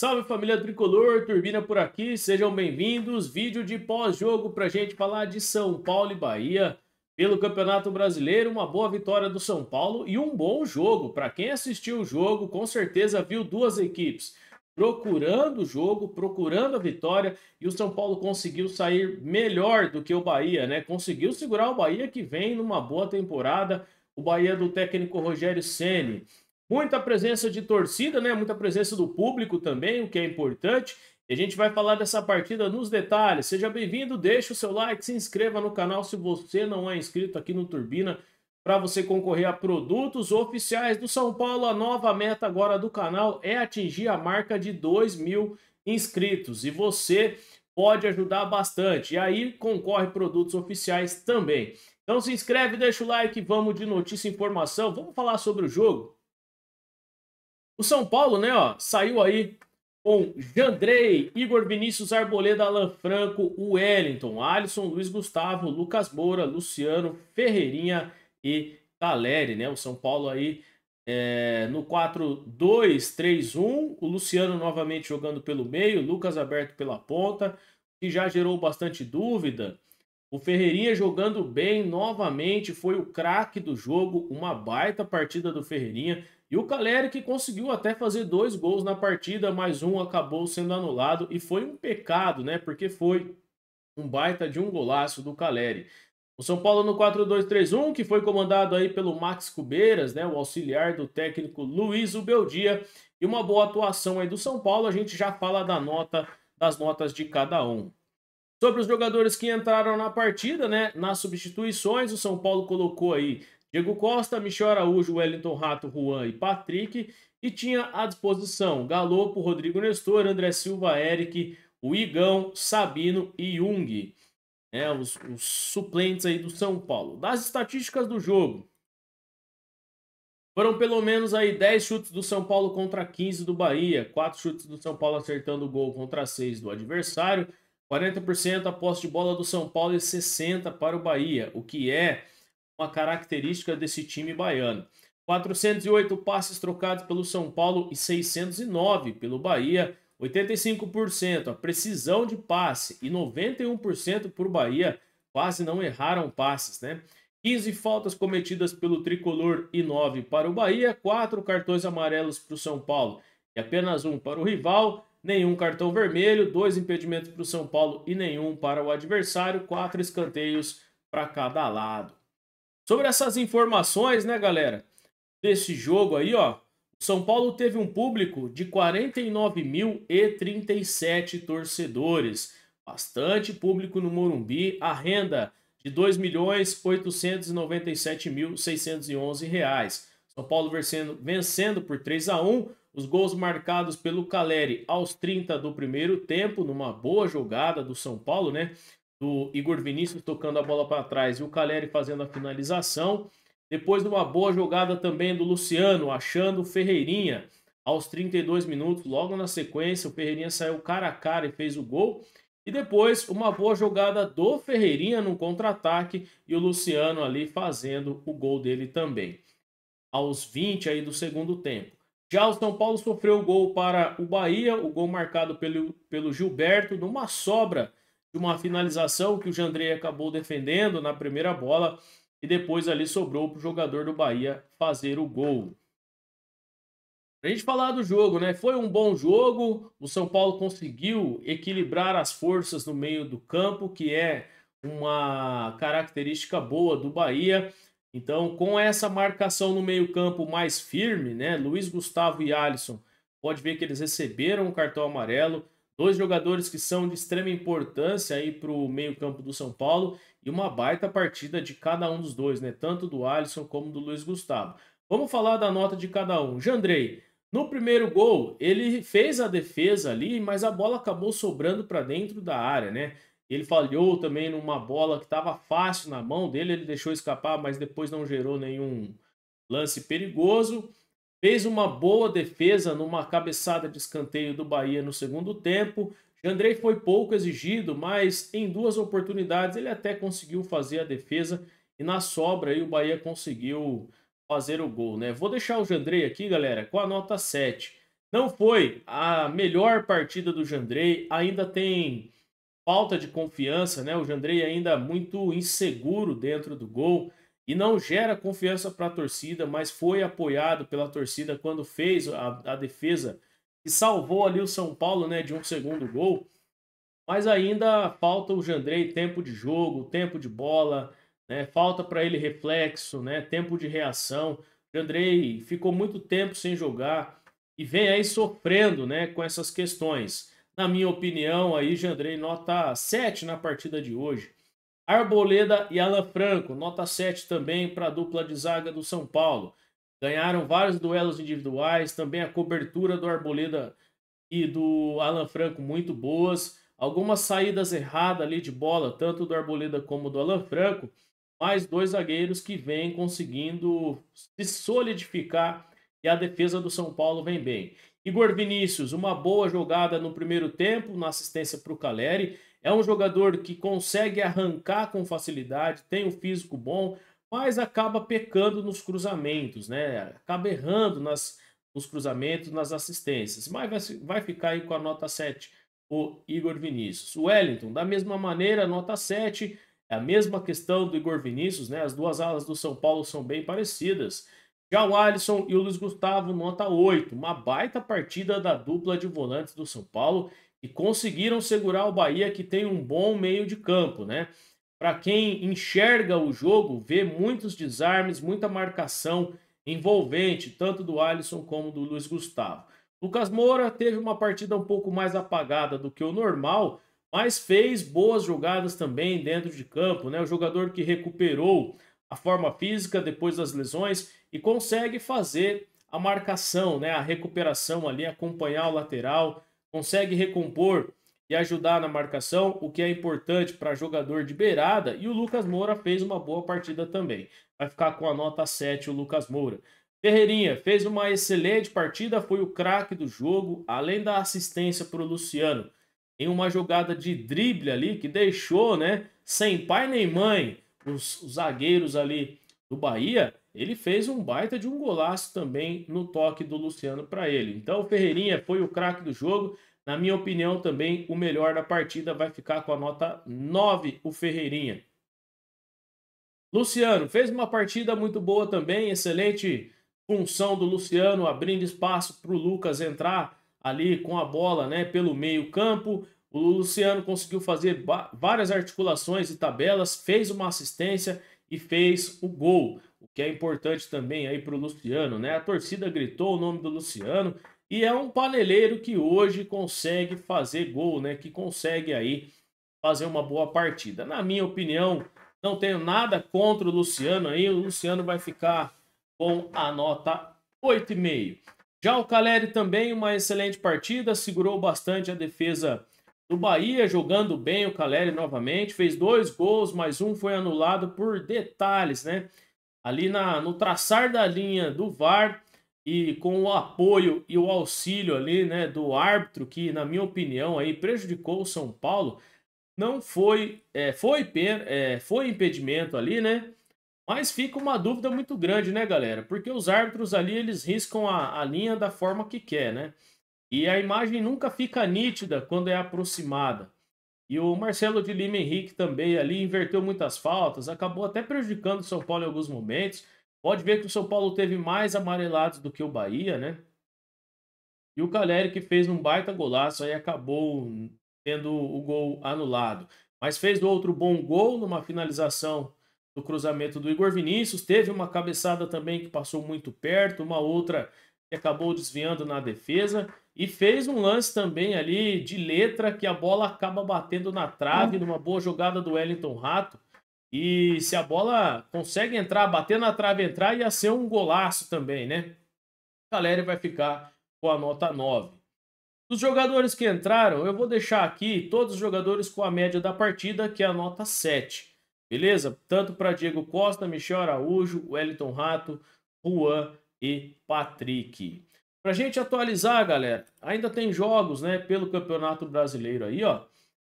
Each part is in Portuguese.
Salve família tricolor, Turbina por aqui, sejam bem-vindos. Vídeo de pós-jogo para gente falar de São Paulo e Bahia pelo Campeonato Brasileiro. Uma boa vitória do São Paulo e um bom jogo. Para quem assistiu o jogo, com certeza viu duas equipes procurando o jogo, procurando a vitória e o São Paulo conseguiu sair melhor do que o Bahia, né? Conseguiu segurar o Bahia que vem numa boa temporada, o Bahia do técnico Rogério Ceni muita presença de torcida, né? Muita presença do público também, o que é importante. E a gente vai falar dessa partida nos detalhes. Seja bem-vindo, deixe o seu like, se inscreva no canal se você não é inscrito aqui no Turbina para você concorrer a produtos oficiais do São Paulo. A nova meta agora do canal é atingir a marca de 2 mil inscritos e você pode ajudar bastante. E aí concorre produtos oficiais também. Então se inscreve, deixa o like, vamos de notícia e informação. Vamos falar sobre o jogo? O São Paulo, né, ó, saiu aí com Jandrei, Igor Vinícius Arboleda, Alan Franco, Wellington, Alisson, Luiz Gustavo, Lucas Moura, Luciano, Ferreirinha e Caleri, né? O São Paulo aí é, no 4-2-3-1, o Luciano novamente jogando pelo meio, Lucas aberto pela ponta, que já gerou bastante dúvida. O Ferreirinha jogando bem novamente, foi o craque do jogo, uma baita partida do Ferreirinha. E o Caleri que conseguiu até fazer dois gols na partida, mas um acabou sendo anulado e foi um pecado, né? Porque foi um baita de um golaço do Caleri. O São Paulo no 4-2-3-1, que foi comandado aí pelo Max Cubeiras, né, o auxiliar do técnico Luiz Ubeldia, e uma boa atuação aí do São Paulo, a gente já fala da nota das notas de cada um. Sobre os jogadores que entraram na partida, né? Nas substituições, o São Paulo colocou aí Diego Costa, Michel Araújo, Wellington Rato, Juan e Patrick. E tinha à disposição Galopo, Rodrigo Nestor, André Silva, Eric, o Igão, Sabino e Jung. É, os, os suplentes aí do São Paulo. Das estatísticas do jogo. Foram pelo menos aí 10 chutes do São Paulo contra 15 do Bahia, 4 chutes do São Paulo acertando o gol contra 6 do adversário, 40% a posse de bola do São Paulo e 60% para o Bahia, o que é uma característica desse time baiano. 408 passes trocados pelo São Paulo e 609 pelo Bahia, 85% a precisão de passe e 91% por Bahia, quase não erraram passes, né? 15 faltas cometidas pelo tricolor e 9 para o Bahia, 4 cartões amarelos para o São Paulo e apenas um para o rival nenhum cartão vermelho, dois impedimentos para o São Paulo e nenhum para o adversário, quatro escanteios para cada lado. Sobre essas informações, né, galera, desse jogo aí, ó, o São Paulo teve um público de 49.037 torcedores, bastante público no Morumbi, a renda de R$ 2.897.611. São Paulo vencendo, vencendo por 3 a 1 os gols marcados pelo Caleri aos 30 do primeiro tempo, numa boa jogada do São Paulo, né? Do Igor Vinícius tocando a bola para trás e o Caleri fazendo a finalização. Depois de uma boa jogada também do Luciano, achando o Ferreirinha aos 32 minutos. Logo na sequência, o Ferreirinha saiu cara a cara e fez o gol. E depois, uma boa jogada do Ferreirinha no contra-ataque e o Luciano ali fazendo o gol dele também aos 20 aí do segundo tempo. Já o São Paulo sofreu o gol para o Bahia, o gol marcado pelo, pelo Gilberto, numa sobra de uma finalização que o Jandrei acabou defendendo na primeira bola e depois ali sobrou para o jogador do Bahia fazer o gol. A gente falar do jogo, né? Foi um bom jogo. O São Paulo conseguiu equilibrar as forças no meio do campo, que é uma característica boa do Bahia. Então, com essa marcação no meio-campo mais firme, né, Luiz Gustavo e Alisson, pode ver que eles receberam o cartão amarelo. Dois jogadores que são de extrema importância aí para o meio-campo do São Paulo e uma baita partida de cada um dos dois, né? Tanto do Alisson como do Luiz Gustavo. Vamos falar da nota de cada um. Jandrei, no primeiro gol, ele fez a defesa ali, mas a bola acabou sobrando para dentro da área, né? Ele falhou também numa bola que estava fácil na mão dele, ele deixou escapar, mas depois não gerou nenhum lance perigoso. Fez uma boa defesa numa cabeçada de escanteio do Bahia no segundo tempo. Jandrei foi pouco exigido, mas em duas oportunidades ele até conseguiu fazer a defesa e na sobra aí o Bahia conseguiu fazer o gol, né? Vou deixar o Jandrei aqui, galera, com a nota 7. Não foi a melhor partida do Jandrei, ainda tem falta de confiança, né? O Jandrei ainda muito inseguro dentro do gol e não gera confiança para a torcida, mas foi apoiado pela torcida quando fez a, a defesa e salvou ali o São Paulo, né, de um segundo gol. Mas ainda falta o Jandrei tempo de jogo, tempo de bola, né? Falta para ele reflexo, né? Tempo de reação. O Jandrei ficou muito tempo sem jogar e vem aí sofrendo, né, com essas questões. Na minha opinião, aí, Jandrei, nota 7 na partida de hoje. Arboleda e Alan Franco, nota 7 também para a dupla de zaga do São Paulo. Ganharam vários duelos individuais, também a cobertura do Arboleda e do Alan Franco muito boas. Algumas saídas erradas ali de bola, tanto do Arboleda como do Alan Franco, mais dois zagueiros que vêm conseguindo se solidificar e a defesa do São Paulo vem bem. Igor Vinícius, uma boa jogada no primeiro tempo, na assistência para o Caleri. É um jogador que consegue arrancar com facilidade, tem o um físico bom, mas acaba pecando nos cruzamentos, né? Acaba errando nas, nos cruzamentos, nas assistências. Mas vai, vai ficar aí com a nota 7, o Igor Vinícius. O Wellington, da mesma maneira, nota 7. É a mesma questão do Igor Vinícius, né? As duas alas do São Paulo são bem parecidas. Já o Alisson e o Luiz Gustavo, nota 8. Uma baita partida da dupla de volantes do São Paulo e conseguiram segurar o Bahia, que tem um bom meio de campo, né? Para quem enxerga o jogo, vê muitos desarmes, muita marcação envolvente, tanto do Alisson como do Luiz Gustavo. Lucas Moura teve uma partida um pouco mais apagada do que o normal, mas fez boas jogadas também dentro de campo, né? O jogador que recuperou a forma física depois das lesões e consegue fazer a marcação, né, a recuperação ali, acompanhar o lateral, consegue recompor e ajudar na marcação, o que é importante para jogador de beirada, e o Lucas Moura fez uma boa partida também. Vai ficar com a nota 7 o Lucas Moura. Ferreirinha fez uma excelente partida, foi o craque do jogo, além da assistência para o Luciano, em uma jogada de drible ali que deixou, né, sem pai nem mãe, os, os zagueiros ali do Bahia ele fez um baita de um golaço também no toque do Luciano para ele. Então o Ferreirinha foi o craque do jogo. Na minha opinião, também o melhor da partida vai ficar com a nota 9, o Ferreirinha. Luciano fez uma partida muito boa também, excelente função do Luciano, abrindo espaço para o Lucas entrar ali com a bola né, pelo meio-campo. O Luciano conseguiu fazer várias articulações e tabelas, fez uma assistência e fez o gol o que é importante também aí para o Luciano, né? A torcida gritou o nome do Luciano e é um paneleiro que hoje consegue fazer gol, né? Que consegue aí fazer uma boa partida. Na minha opinião, não tenho nada contra o Luciano aí. O Luciano vai ficar com a nota 8,5. Já o Caleri também, uma excelente partida, segurou bastante a defesa do Bahia, jogando bem o Caleri novamente, fez dois gols, mas um foi anulado por detalhes, né? ali na, no traçar da linha do VAR e com o apoio e o auxílio ali, né, do árbitro que, na minha opinião, aí prejudicou o São Paulo, não foi, é, foi, é, foi impedimento ali, né? Mas fica uma dúvida muito grande, né, galera? Porque os árbitros ali, eles riscam a, a linha da forma que quer, né? E a imagem nunca fica nítida quando é aproximada. E o Marcelo de Lima Henrique também ali inverteu muitas faltas, acabou até prejudicando o São Paulo em alguns momentos. Pode ver que o São Paulo teve mais amarelados do que o Bahia, né? E o Caleri que fez um baita golaço aí acabou tendo o gol anulado. Mas fez outro bom gol numa finalização do cruzamento do Igor Vinícius. Teve uma cabeçada também que passou muito perto, uma outra que acabou desviando na defesa. E fez um lance também ali de letra que a bola acaba batendo na trave numa boa jogada do Wellington Rato. E se a bola consegue entrar, bater na trave, entrar, ia ser um golaço também, né? A galera vai ficar com a nota 9. Dos jogadores que entraram, eu vou deixar aqui todos os jogadores com a média da partida, que é a nota 7. Beleza? Tanto para Diego Costa, Michel Araújo, Wellington Rato, Juan e Patrick. Pra gente atualizar, galera, ainda tem jogos, né, pelo Campeonato Brasileiro aí, ó.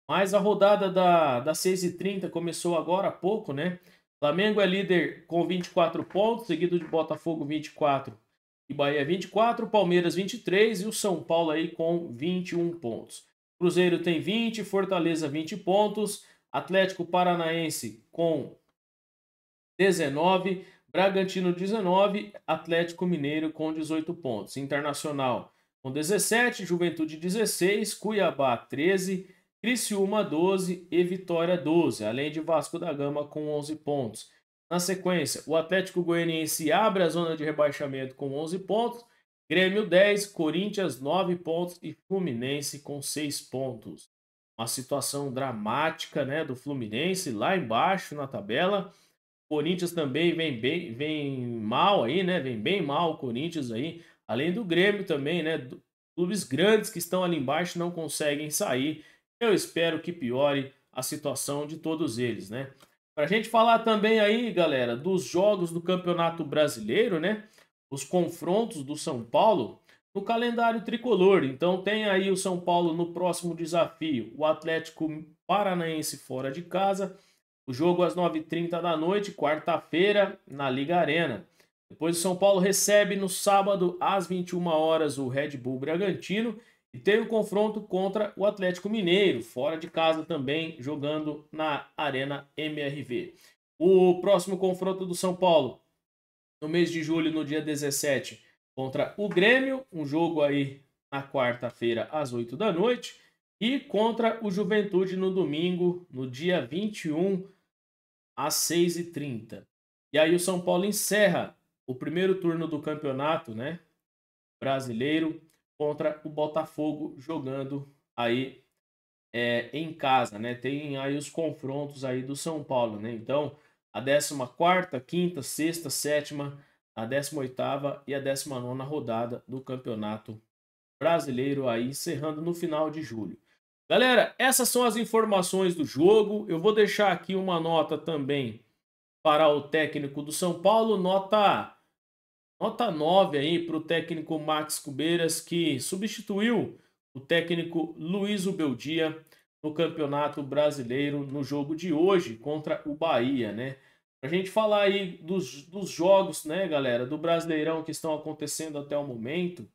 Mas a rodada da, da 6 h 30 começou agora há pouco, né? Flamengo é líder com 24 pontos, seguido de Botafogo 24 e Bahia 24, Palmeiras 23 e o São Paulo aí com 21 pontos. Cruzeiro tem 20, Fortaleza 20 pontos, Atlético Paranaense com 19, Bragantino 19, Atlético Mineiro com 18 pontos. Internacional com 17, Juventude 16, Cuiabá 13, Criciúma 12 e Vitória 12, além de Vasco da Gama com 11 pontos. Na sequência, o Atlético Goianiense abre a zona de rebaixamento com 11 pontos, Grêmio 10, Corinthians 9 pontos e Fluminense com 6 pontos. Uma situação dramática né, do Fluminense lá embaixo na tabela. Corinthians também vem bem, vem mal aí, né? Vem bem mal o Corinthians aí, além do Grêmio também, né? Clubes grandes que estão ali embaixo não conseguem sair. Eu espero que piore a situação de todos eles, né? Para a gente falar também aí, galera, dos jogos do Campeonato Brasileiro, né? Os confrontos do São Paulo no calendário tricolor. Então tem aí o São Paulo no próximo desafio, o Atlético Paranaense fora de casa o jogo às 9h30 da noite, quarta-feira, na Liga Arena. Depois o São Paulo recebe no sábado às 21 horas o Red Bull Bragantino e tem o um confronto contra o Atlético Mineiro, fora de casa também, jogando na Arena MRV. O próximo confronto do São Paulo no mês de julho, no dia 17, contra o Grêmio, um jogo aí na quarta-feira às 8 da noite, e contra o Juventude no domingo, no dia 21, às 6h30. E aí o São Paulo encerra o primeiro turno do campeonato né, brasileiro contra o Botafogo jogando aí é, em casa, né? Tem aí os confrontos aí do São Paulo, né? Então, a 14ª, quinta, sexta, sétima, a 18 e a 19 nona rodada do Campeonato Brasileiro aí encerrando no final de julho. Galera, essas são as informações do jogo. Eu vou deixar aqui uma nota também para o técnico do São Paulo, nota nota 9 aí para o técnico Max Cubeiras, que substituiu o técnico Luiz Ubeldia no Campeonato Brasileiro no jogo de hoje contra o Bahia, né? Para a gente falar aí dos, dos jogos, né, galera, do Brasileirão que estão acontecendo até o momento.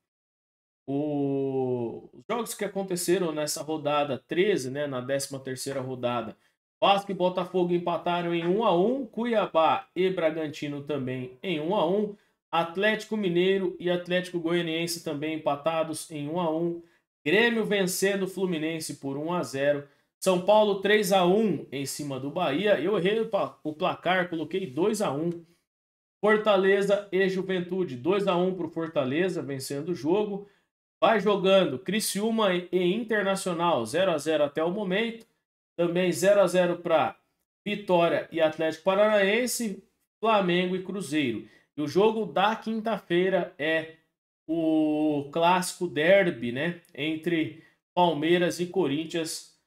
O... Os jogos que aconteceram nessa rodada 13, né, na 13ª rodada, Vasco e Botafogo empataram em 1 a 1, Cuiabá e Bragantino também em 1 a 1, Atlético Mineiro e Atlético Goianiense também empatados em 1 a 1, Grêmio vencendo o Fluminense por 1 a 0, São Paulo 3 a 1 em cima do Bahia. Eu errei o placar, coloquei 2 a 1. Fortaleza e Juventude 2 a 1 para o Fortaleza vencendo o jogo. Vai jogando Criciúma e Internacional 0 a 0 até o momento. Também 0 a 0 para Vitória e Atlético Paranaense, Flamengo e Cruzeiro. E o jogo da quinta-feira é o clássico derby, né, entre Palmeiras e Corinthians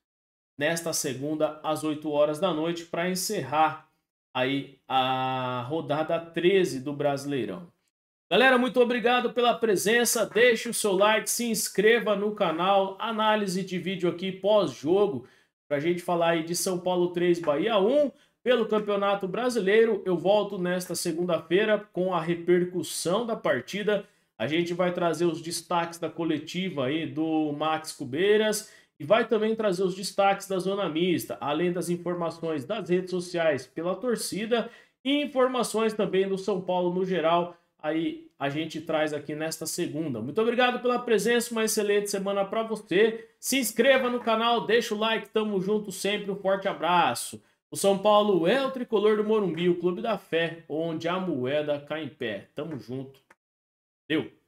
nesta segunda às 8 horas da noite para encerrar aí a rodada 13 do Brasileirão. Galera, muito obrigado pela presença. Deixe o seu like, se inscreva no canal. Análise de vídeo aqui pós-jogo para a gente falar aí de São Paulo 3, Bahia 1 pelo Campeonato Brasileiro. Eu volto nesta segunda-feira com a repercussão da partida. A gente vai trazer os destaques da coletiva aí do Max Cubeiras e vai também trazer os destaques da zona mista, além das informações das redes sociais pela torcida e informações também do São Paulo no geral aí a gente traz aqui nesta segunda. Muito obrigado pela presença, uma excelente semana para você. Se inscreva no canal, deixa o like, tamo junto sempre, um forte abraço. O São Paulo é o tricolor do Morumbi, o clube da fé, onde a moeda cai em pé. Tamo junto. Deu.